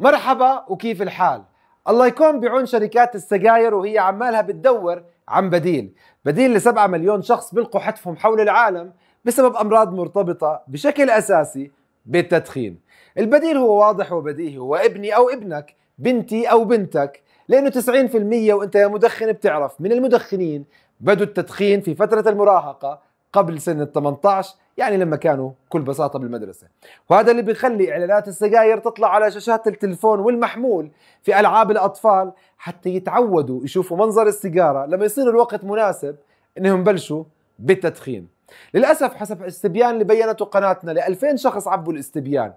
مرحبا وكيف الحال؟ الله يكون بعون شركات السجاير وهي عمالها بتدور عن بديل بديل لسبعة مليون شخص بلقوا حتفهم حول العالم بسبب أمراض مرتبطة بشكل أساسي بالتدخين البديل هو واضح وبديهي هو ابني أو ابنك بنتي أو بنتك لأنه 90% وأنت يا مدخن بتعرف من المدخنين بدوا التدخين في فترة المراهقة قبل سن ال 18 يعني لما كانوا بكل بساطة بالمدرسة وهذا اللي بيخلي إعلانات السجاير تطلع على شاشات التلفون والمحمول في ألعاب الأطفال حتى يتعودوا يشوفوا منظر السيجارة لما يصير الوقت مناسب إنهم بلشوا بالتدخين للأسف حسب استبيان اللي بينته قناتنا ل 2000 شخص عبوا الاستبيان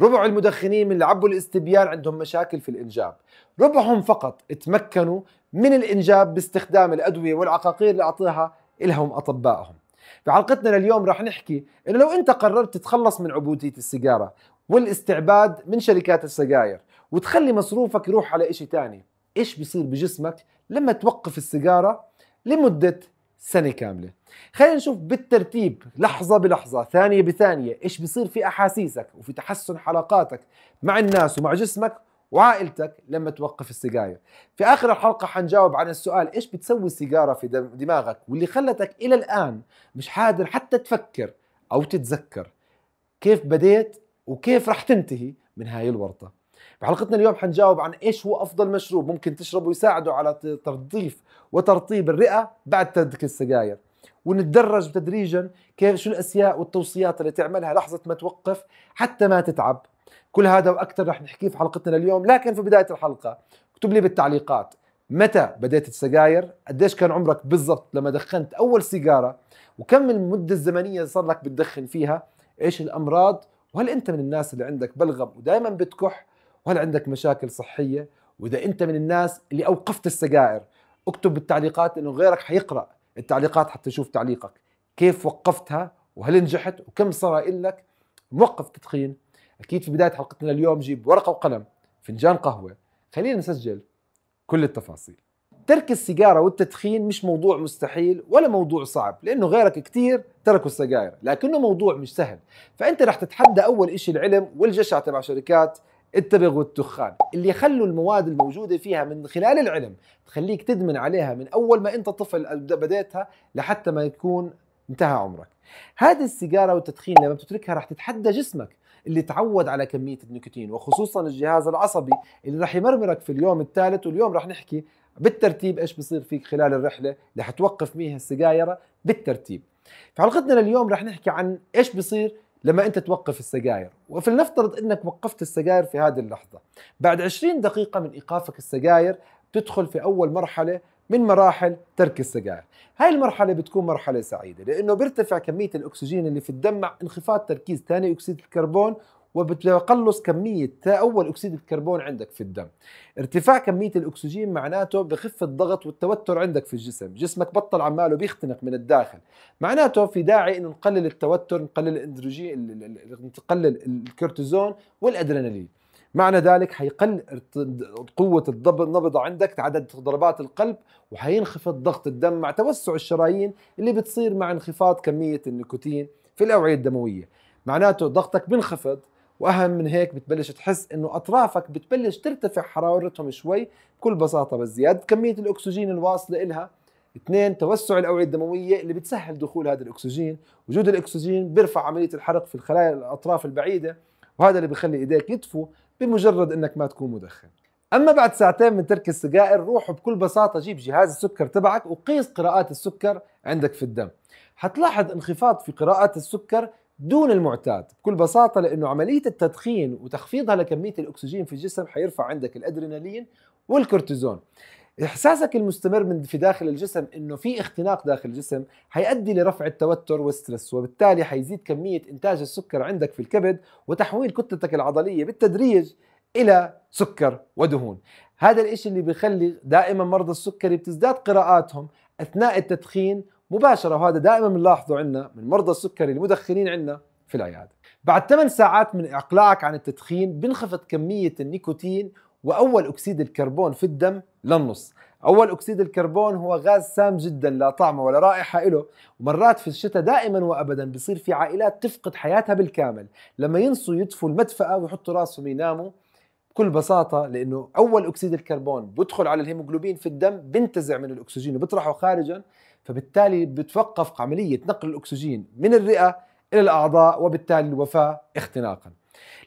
ربع المدخنين من اللي عبوا الاستبيان عندهم مشاكل في الإنجاب ربعهم فقط تمكنوا من الإنجاب باستخدام الأدوية والعقاقير اللي أعطيها إلهم أطبائهم حلقتنا لليوم رح نحكي انه لو انت قررت تتخلص من عبوديه السيجاره والاستعباد من شركات السجاير وتخلي مصروفك يروح على شيء ثاني ايش بيصير بجسمك لما توقف السيجاره لمده سنه كامله خلينا نشوف بالترتيب لحظه بلحظه ثانيه بثانيه ايش بيصير في احاسيسك وفي تحسن حلقاتك مع الناس ومع جسمك وعائلتك لما توقف السجاير في آخر الحلقة حنجاوب عن السؤال إيش بتسوي السيجارة في دماغك واللي خلتك إلى الآن مش قادر حتى تفكر أو تتذكر كيف بديت وكيف رح تنتهي من هاي الورطة بحلقتنا اليوم حنجاوب عن إيش هو أفضل مشروب ممكن تشربه يساعده على تنظيف وترطيب الرئة بعد ترك السجاير ونتدرج تدريجا كيف شو الأشياء والتوصيات اللي تعملها لحظة ما توقف حتى ما تتعب كل هذا واكثر رح نحكيه في حلقتنا لليوم لكن في بدايه الحلقه اكتب لي بالتعليقات متى بديت السجاير قديش كان عمرك بالضبط لما دخنت اول سيجاره وكم المده الزمنيه صار لك بتدخن فيها ايش الامراض وهل انت من الناس اللي عندك بلغم ودائما بتكح وهل عندك مشاكل صحيه واذا انت من الناس اللي اوقفت السجائر اكتب بالتعليقات انه غيرك حيقرا التعليقات حتى يشوف تعليقك كيف وقفتها وهل نجحت وكم صار لك موقف تدخين اكيد في بدايه حلقتنا اليوم جيب ورقه وقلم فنجان قهوه خلينا نسجل كل التفاصيل ترك السيجاره والتدخين مش موضوع مستحيل ولا موضوع صعب لانه غيرك كثير تركوا السجاير لكنه موضوع مش سهل فانت رح تتحدى اول شيء العلم والجشع تبع شركات التبغ والتخان اللي خلوا المواد الموجودة فيها من خلال العلم تخليك تدمن عليها من أول ما أنت طفل بديتها لحتى ما يكون انتهى عمرك هذه السيجارة والتدخين لما بتتركها رح تتحدى جسمك اللي تعود على كميه النيكوتين وخصوصا الجهاز العصبي اللي رح يمرمرك في اليوم الثالث واليوم رح نحكي بالترتيب ايش بصير فيك خلال الرحله اللي حتوقف ميها السجايره بالترتيب في حلقتنا لليوم رح نحكي عن ايش بصير لما انت توقف السجاير وفلنفترض انك وقفت السجاير في هذه اللحظه بعد 20 دقيقه من ايقافك السجاير تدخل في اول مرحله من مراحل ترك السجائر هاي المرحلة بتكون مرحلة سعيدة لأنه بيرتفع كمية الأكسجين اللي في الدم مع انخفاض تركيز ثاني أكسيد الكربون وبتقلص كمية أول أكسيد الكربون عندك في الدم ارتفاع كمية الأكسجين معناته بخف الضغط والتوتر عندك في الجسم جسمك بطل عماله بيختنق من الداخل معناته في داعي أنه نقلل التوتر نقلل الاندروجين نقلل الكورتيزون والأدرينالين معنى ذلك حيقل قوة النبضة عندك عدد ضربات القلب وحينخفض ضغط الدم مع توسع الشرايين اللي بتصير مع انخفاض كمية النيكوتين في الأوعية الدموية معناته ضغطك بنخفض واهم من هيك بتبلش تحس انه اطرافك بتبلش ترتفع حرارتهم شوي بكل بساطه بس زياده كميه الاكسجين الواصله الها اثنين توسع الاوعيه الدمويه اللي بتسهل دخول هذا الاكسجين وجود الاكسجين بيرفع عمليه الحرق في الخلايا الاطراف البعيده وهذا اللي بخلي ايديك يدفوا بمجرد انك ما تكون مدخن اما بعد ساعتين من ترك السجائر روح بكل بساطه جيب جهاز السكر تبعك وقيس قراءات السكر عندك في الدم حتلاحظ انخفاض في قراءات السكر دون المعتاد بكل بساطه لانه عمليه التدخين وتخفيضها لكميه الاكسجين في الجسم حيرفع عندك الادرينالين والكورتيزون احساسك المستمر من في داخل الجسم انه في اختناق داخل الجسم حيؤدي لرفع التوتر والستريس وبالتالي حيزيد كميه انتاج السكر عندك في الكبد وتحويل كتلتك العضليه بالتدريج الى سكر ودهون هذا الإشي اللي بيخلي دائما مرضى السكري بتزداد قراءاتهم اثناء التدخين مباشره وهذا دائما بنلاحظه عندنا من مرضى السكري المدخنين عندنا في العياده بعد 8 ساعات من اقلاعك عن التدخين بنخفض كميه النيكوتين وأول أكسيد الكربون في الدم للنص أول أكسيد الكربون هو غاز سام جدا لا طعم ولا رائحة له ومرات في الشتاء دائما وأبدا بصير في عائلات تفقد حياتها بالكامل لما ينسوا يطفوا المدفأة ويحطوا راسهم يناموا بكل بساطة لأنه أول أكسيد الكربون بدخل على الهيموجلوبين في الدم بنتزع من الأكسجين وبطرحه خارجا فبالتالي بتوقف عملية نقل الأكسجين من الرئة إلى الأعضاء وبالتالي الوفاة اختناقاً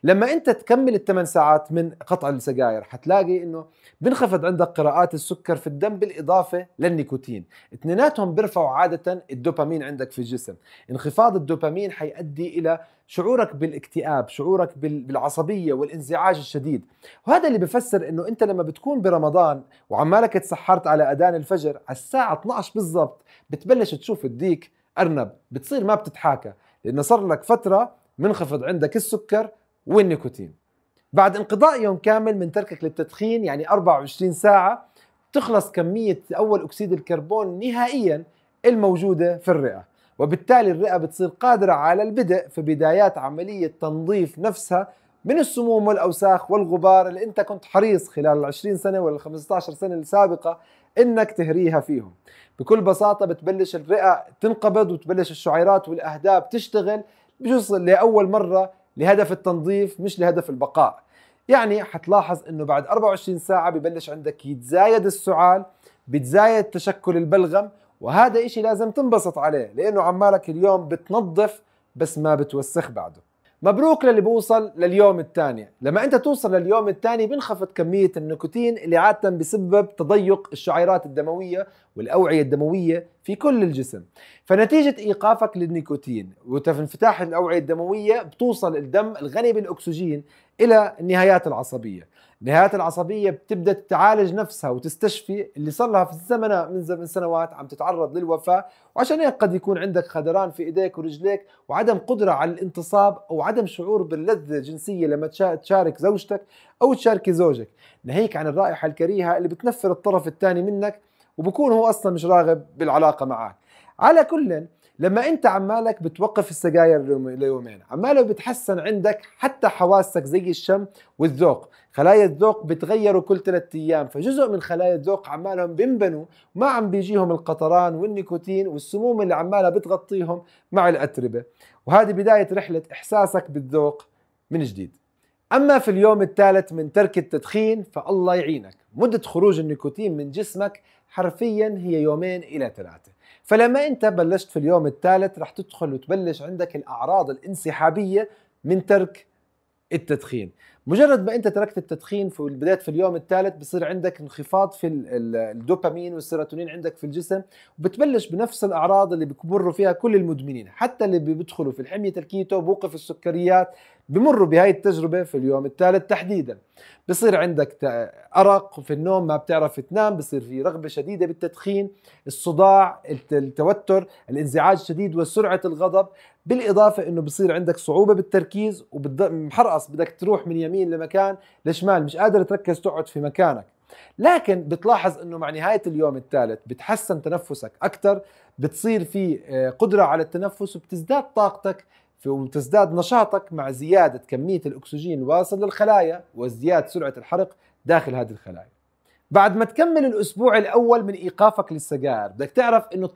لما انت تكمل الثمان ساعات من قطع السجاير حتلاقي انه بنخفض عندك قراءات السكر في الدم بالاضافه للنيكوتين اثنيناتهم بيرفعوا عاده الدوبامين عندك في الجسم انخفاض الدوبامين حيؤدي الى شعورك بالاكتئاب شعورك بالعصبيه والانزعاج الشديد وهذا اللي بفسر انه انت لما بتكون برمضان وعمالك تسحرت على اذان الفجر على الساعه 12 بالضبط بتبلش تشوف الديك ارنب بتصير ما بتتحاكى لانه صار لك فتره منخفض عندك السكر والنيكوتين بعد انقضاء يوم كامل من تركك للتدخين يعني 24 ساعة تخلص كمية أول أكسيد الكربون نهائيا الموجودة في الرئة وبالتالي الرئة بتصير قادرة على البدء في بدايات عملية تنظيف نفسها من السموم والأوساخ والغبار اللي أنت كنت حريص خلال العشرين 20 سنة ولا 15 سنة السابقة انك تهريها فيهم بكل بساطة بتبلش الرئة تنقبض وتبلش الشعيرات والأهداب تشتغل بجوز لأول مرة لهدف التنظيف مش لهدف البقاء يعني حتلاحظ انه بعد 24 ساعه ببلش عندك يتزايد السعال بتزايد تشكل البلغم وهذا إشي لازم تنبسط عليه لانه عمالك اليوم بتنظف بس ما بتوسخ بعده مبروك للي بوصل لليوم الثاني لما انت توصل لليوم الثاني بنخفض كميه النيكوتين اللي عاده بسبب تضيق الشعيرات الدمويه والاوعيه الدمويه في كل الجسم فنتيجه ايقافك للنيكوتين وانفتاح الاوعيه الدمويه بتوصل الدم الغني بالاكسجين الى النهايات العصبيه نهايات العصبية بتبدأ تعالج نفسها وتستشفي اللي صار لها في الزمن من زمن سنوات عم تتعرض للوفاة وعشان هيك قد يكون عندك خدران في ايديك ورجليك وعدم قدرة على الانتصاب او عدم شعور باللذة الجنسية لما تشارك زوجتك او تشاركي زوجك ناهيك عن الرائحة الكريهة اللي بتنفر الطرف الثاني منك وبكون هو اصلا مش راغب بالعلاقة معك على كل لما انت عمالك بتوقف السجاير ليومين عماله بتحسن عندك حتى حواسك زي الشم والذوق خلايا الذوق بتغيروا كل ثلاثة ايام فجزء من خلايا الذوق عمالهم بينبنوا ما عم بيجيهم القطران والنيكوتين والسموم اللي عمالها بتغطيهم مع الاتربه وهذه بدايه رحله احساسك بالذوق من جديد اما في اليوم الثالث من ترك التدخين فالله يعينك مده خروج النيكوتين من جسمك حرفيا هي يومين الى ثلاثه فلما انت بلشت في اليوم الثالث رح تدخل وتبلش عندك الاعراض الانسحابيه من ترك التدخين مجرد ما انت تركت التدخين في بدات في اليوم الثالث بصير عندك انخفاض في الدوبامين والسيروتونين عندك في الجسم وبتبلش بنفس الاعراض اللي بيمروا فيها كل المدمنين حتى اللي بيدخلوا في الحميه الكيتو بوقف السكريات بمروا بهاي التجربة في اليوم الثالث تحديدا بصير عندك أرق في النوم ما بتعرف تنام بصير في رغبة شديدة بالتدخين الصداع التوتر الانزعاج الشديد وسرعة الغضب بالإضافة أنه بصير عندك صعوبة بالتركيز ومحرقص بدك تروح من يمين لمكان لشمال مش قادر تركز تقعد في مكانك لكن بتلاحظ انه مع نهايه اليوم الثالث بتحسن تنفسك اكثر بتصير في آه، قدره على التنفس وبتزداد طاقتك وتزداد نشاطك مع زيادة كمية الأكسجين الواصل للخلايا وازدياد سرعة الحرق داخل هذه الخلايا بعد ما تكمل الأسبوع الأول من إيقافك للسجائر بدك تعرف أنه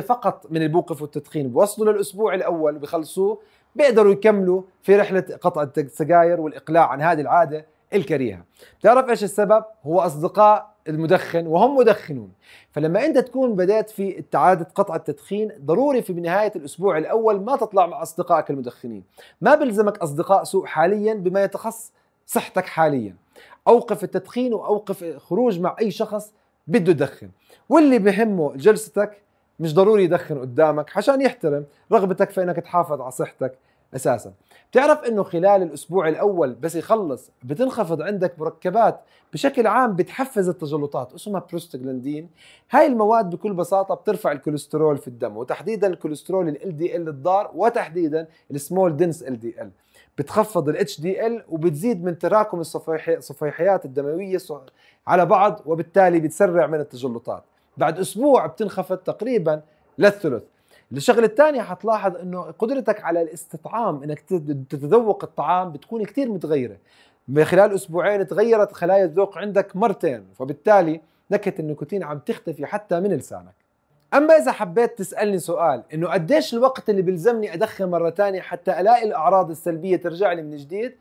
12% فقط من الموقف والتدخين بوصلوا للأسبوع الأول بيخلصوه بيقدروا يكملوا في رحلة قطع السجاير والإقلاع عن هذه العادة الكريهة بتعرف إيش السبب؟ هو أصدقاء المدخن وهم مدخنون فلما انت تكون بدات في اعاده قطع التدخين ضروري في نهايه الاسبوع الاول ما تطلع مع اصدقائك المدخنين ما بلزمك اصدقاء سوء حاليا بما يتخص صحتك حاليا اوقف التدخين واوقف خروج مع اي شخص بده يدخن واللي بهمه جلستك مش ضروري يدخن قدامك عشان يحترم رغبتك في انك تحافظ على صحتك اساسا بتعرف انه خلال الاسبوع الاول بس يخلص بتنخفض عندك مركبات بشكل عام بتحفز التجلطات اسمها بروستاجلاندين هاي المواد بكل بساطه بترفع الكوليسترول في الدم وتحديدا الكوليسترول ال دي ال الضار وتحديدا السمول دنس ال دي ال بتخفض ال اتش دي ال وبتزيد من تراكم الصفيحيات الدمويه على بعض وبالتالي بتسرع من التجلطات بعد اسبوع بتنخفض تقريبا للثلث الشغله الثانيه حتلاحظ انه قدرتك على الاستطعام انك تتذوق الطعام بتكون كثير متغيره خلال اسبوعين تغيرت خلايا الذوق عندك مرتين فبالتالي نكهه النيكوتين عم تختفي حتى من لسانك اما اذا حبيت تسالني سؤال انه قديش الوقت اللي بيلزمني ادخن مره ثانيه حتى الاقي الاعراض السلبيه ترجع لي من جديد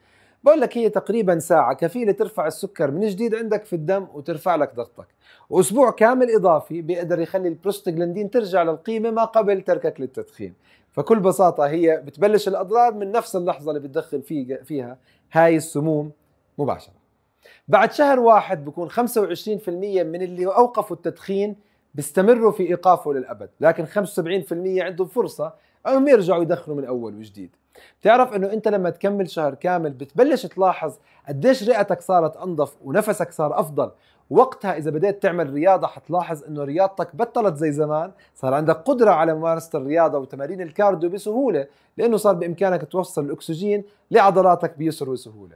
بقول لك هي تقريبا ساعة كفيلة ترفع السكر من جديد عندك في الدم وترفع لك ضغطك وأسبوع كامل إضافي بيقدر يخلي البروستاجلاندين ترجع للقيمة ما قبل تركك للتدخين فكل بساطة هي بتبلش الأضرار من نفس اللحظة اللي بتدخن فيها هاي السموم مباشرة بعد شهر واحد بكون 25% من اللي أوقفوا التدخين بيستمروا في إيقافه للأبد لكن 75% عندهم فرصة أنهم يرجعوا يدخنوا من أول وجديد بتعرف انه انت لما تكمل شهر كامل بتبلش تلاحظ قديش رئتك صارت انظف ونفسك صار افضل وقتها اذا بديت تعمل رياضه حتلاحظ انه رياضتك بطلت زي زمان صار عندك قدره على ممارسه الرياضه وتمارين الكارديو بسهوله لانه صار بامكانك توصل الاكسجين لعضلاتك بيسر وسهوله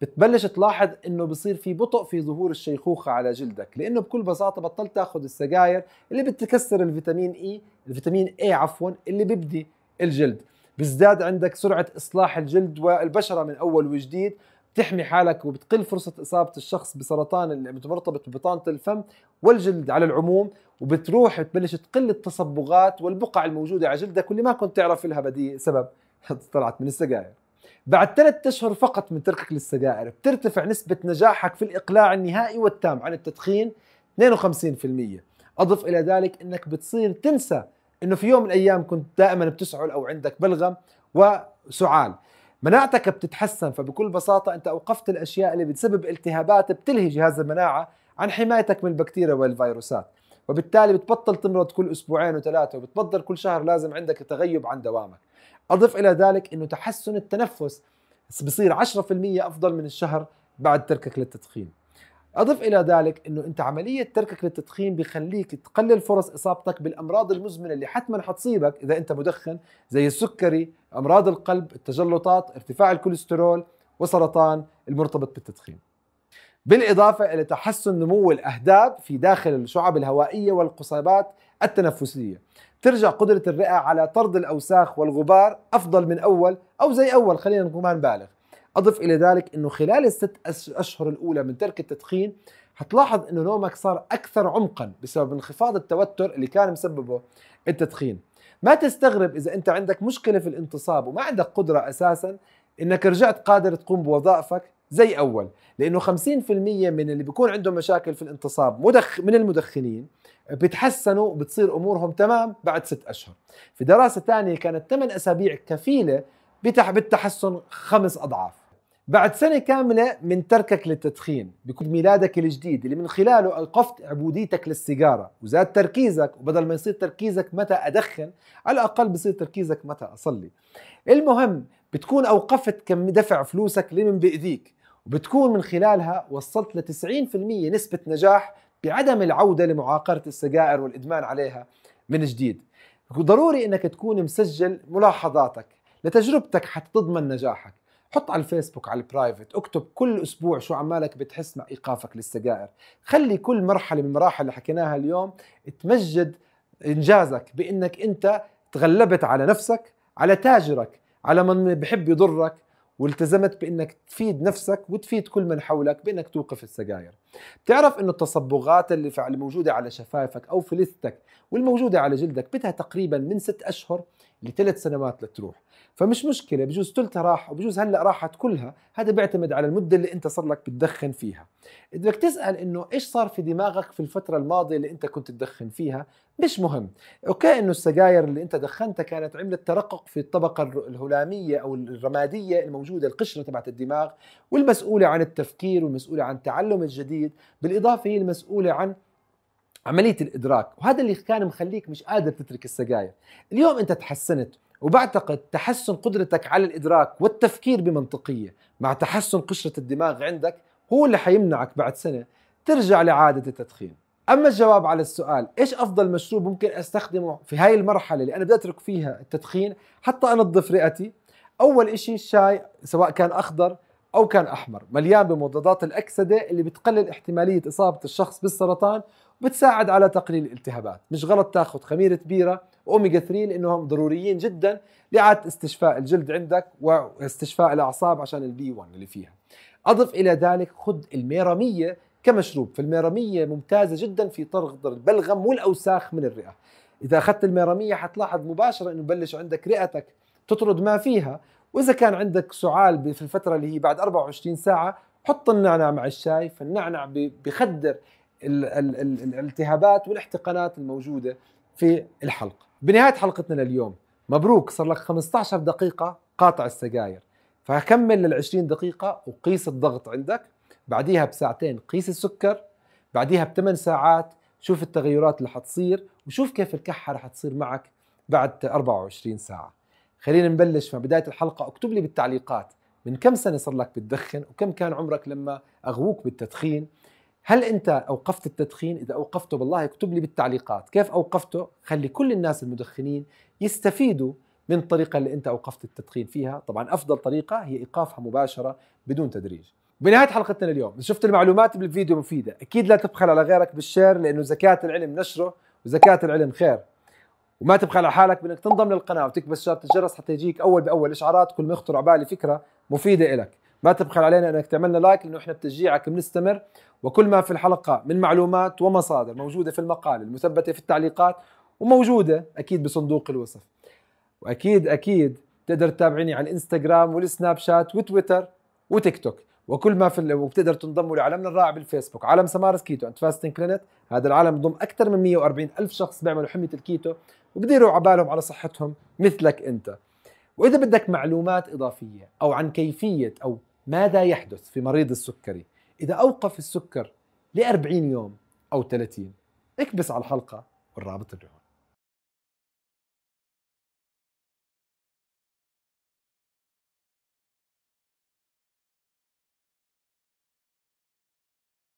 بتبلش تلاحظ انه بصير في بطء في ظهور الشيخوخه على جلدك لانه بكل بساطه بطلت تاخذ السجاير اللي بتكسر الفيتامين اي e، الفيتامين اي عفوا اللي ببدي الجلد بيزداد عندك سرعه اصلاح الجلد والبشره من اول وجديد بتحمي حالك وبتقل فرصة إصابة الشخص بسرطان اللي مرتبط ببطانة الفم والجلد على العموم وبتروح بتبلش تقل التصبغات والبقع الموجودة على جلدك واللي ما كنت تعرف لها بدي سبب طلعت من السجاير بعد ثلاث أشهر فقط من تركك للسجائر بترتفع نسبة نجاحك في الإقلاع النهائي والتام عن التدخين 52% أضف إلى ذلك أنك بتصير تنسى انه في يوم من الايام كنت دائما بتسعل او عندك بلغم وسعال مناعتك بتتحسن فبكل بساطة أنت أوقفت الأشياء اللي بتسبب التهابات بتلهي جهاز المناعة عن حمايتك من البكتيريا والفيروسات وبالتالي بتبطل تمرض كل أسبوعين وثلاثة وبتبطل كل شهر لازم عندك تغيب عن دوامك أضف إلى ذلك أنه تحسن التنفس بصير 10% أفضل من الشهر بعد تركك للتدخين اضف الى ذلك انه انت عمليه تركك للتدخين بخليك تقلل فرص اصابتك بالامراض المزمنه اللي حتما حتصيبك اذا انت مدخن زي السكري امراض القلب التجلطات ارتفاع الكوليسترول وسرطان المرتبط بالتدخين بالاضافه الى تحسن نمو الاهداب في داخل الشعب الهوائيه والقصيبات التنفسيه ترجع قدره الرئه على طرد الاوساخ والغبار افضل من اول او زي اول خلينا نكون بالغ أضف إلى ذلك أنه خلال الست أشهر الأولى من ترك التدخين هتلاحظ أنه نومك صار أكثر عمقا بسبب انخفاض التوتر اللي كان مسببه التدخين ما تستغرب إذا أنت عندك مشكلة في الانتصاب وما عندك قدرة أساسا أنك رجعت قادر تقوم بوظائفك زي أول لأنه 50% من اللي بيكون عندهم مشاكل في الانتصاب مدخ من المدخنين بتحسنوا وبتصير أمورهم تمام بعد ست أشهر في دراسة ثانية كانت 8 أسابيع كفيلة بالتحسن خمس أضعاف بعد سنة كاملة من تركك للتدخين بكل ميلادك الجديد اللي من خلاله أوقفت عبوديتك للسيجارة وزاد تركيزك وبدل ما يصير تركيزك متى أدخن على الأقل بصير تركيزك متى أصلي المهم بتكون أوقفت كم دفع فلوسك لمن بيأذيك وبتكون من خلالها وصلت ل 90% نسبة نجاح بعدم العودة لمعاقرة السجائر والإدمان عليها من جديد ضروري أنك تكون مسجل ملاحظاتك لتجربتك حتى تضمن نجاحك حط على الفيسبوك على البرايفت اكتب كل اسبوع شو عمالك بتحس مع ايقافك للسجائر خلي كل مرحله من المراحل اللي حكيناها اليوم تمجد انجازك بانك انت تغلبت على نفسك على تاجرك على من بحب يضرك والتزمت بانك تفيد نفسك وتفيد كل من حولك بانك توقف السجاير بتعرف انه التصبغات اللي فعلا موجوده على شفايفك او في لثتك والموجوده على جلدك بدها تقريبا من ست اشهر لثلاث سنوات لتروح فمش مشكله بجوز ثلثها راح وبجوز هلا راحت كلها هذا بيعتمد على المده اللي انت صار لك بتدخن فيها بدك تسال انه ايش صار في دماغك في الفتره الماضيه اللي انت كنت تدخن فيها مش مهم اوكي انه السجاير اللي انت دخنتها كانت عملت ترقق في الطبقه الهلاميه او الرماديه الموجوده القشره تبعت الدماغ والمسؤوله عن التفكير والمسؤوله عن تعلم الجديد بالاضافه هي المسؤوله عن عمليه الادراك وهذا اللي كان مخليك مش قادر تترك السجاير اليوم انت تحسنت وبعتقد تحسن قدرتك على الادراك والتفكير بمنطقيه مع تحسن قشره الدماغ عندك هو اللي حيمنعك بعد سنه ترجع لعاده التدخين اما الجواب على السؤال ايش افضل مشروب ممكن استخدمه في هاي المرحله اللي انا بدي اترك فيها التدخين حتى انظف رئتي اول إشي الشاي سواء كان اخضر او كان احمر مليان بمضادات الاكسده اللي بتقلل احتماليه اصابه الشخص بالسرطان وبتساعد على تقليل الالتهابات مش غلط تاخذ خميره بيره واوميجا 3 لانهم ضروريين جدا لاعاده استشفاء الجلد عندك واستشفاء الاعصاب عشان البي 1 اللي فيها اضف الى ذلك خذ الميراميه كمشروب فالميرامية ممتازة جدا في طرد البلغم والأوساخ من الرئة إذا أخذت الميرامية حتلاحظ مباشرة أنه بلش عندك رئتك تطرد ما فيها وإذا كان عندك سعال في الفترة اللي هي بعد 24 ساعة حط النعناع مع الشاي فالنعناع بخدر ال ال الالتهابات والاحتقانات الموجودة في الحلق بنهاية حلقتنا لليوم مبروك صار لك 15 دقيقة قاطع السجاير فكمل لل 20 دقيقة وقيس الضغط عندك بعديها بساعتين قيس السكر بعديها بثمان ساعات شوف التغيرات اللي حتصير وشوف كيف الكحة رح تصير معك بعد 24 ساعة خلينا نبلش مع بداية الحلقة اكتب لي بالتعليقات من كم سنة صار لك بتدخن وكم كان عمرك لما أغووك بالتدخين هل أنت أوقفت التدخين إذا أوقفته بالله اكتب لي بالتعليقات كيف أوقفته خلي كل الناس المدخنين يستفيدوا من الطريقة اللي أنت أوقفت التدخين فيها طبعا أفضل طريقة هي إيقافها مباشرة بدون تدريج بنهايه حلقتنا اليوم اذا شفت المعلومات بالفيديو مفيده اكيد لا تبخل على غيرك بالشير لانه زكاه العلم نشره وزكاه العلم خير وما تبخل على حالك بانك تنضم للقناه وتكبس شاره الجرس حتى يجيك اول باول اشعارات كل ما يخطر على بالي فكره مفيده لك ما تبخل علينا انك تعملنا لايك لانه احنا بتشجيعك بنستمر وكل ما في الحلقه من معلومات ومصادر موجوده في المقال المثبته في التعليقات وموجوده اكيد بصندوق الوصف واكيد اكيد تقدر تتابعني على الانستغرام والسناب شات وتويتر وتيك توك وكل ما في وبتقدروا وبتقدر تنضموا لعالمنا الرائع بالفيسبوك عالم سمارس كيتو اند فاستنج بلانيت هذا العالم بضم اكثر من 140 الف شخص بيعملوا حميه الكيتو وبديروا عبالهم على صحتهم مثلك انت واذا بدك معلومات اضافيه او عن كيفيه او ماذا يحدث في مريض السكري اذا اوقف السكر ل 40 يوم او 30 اكبس على الحلقه والرابط اللي هون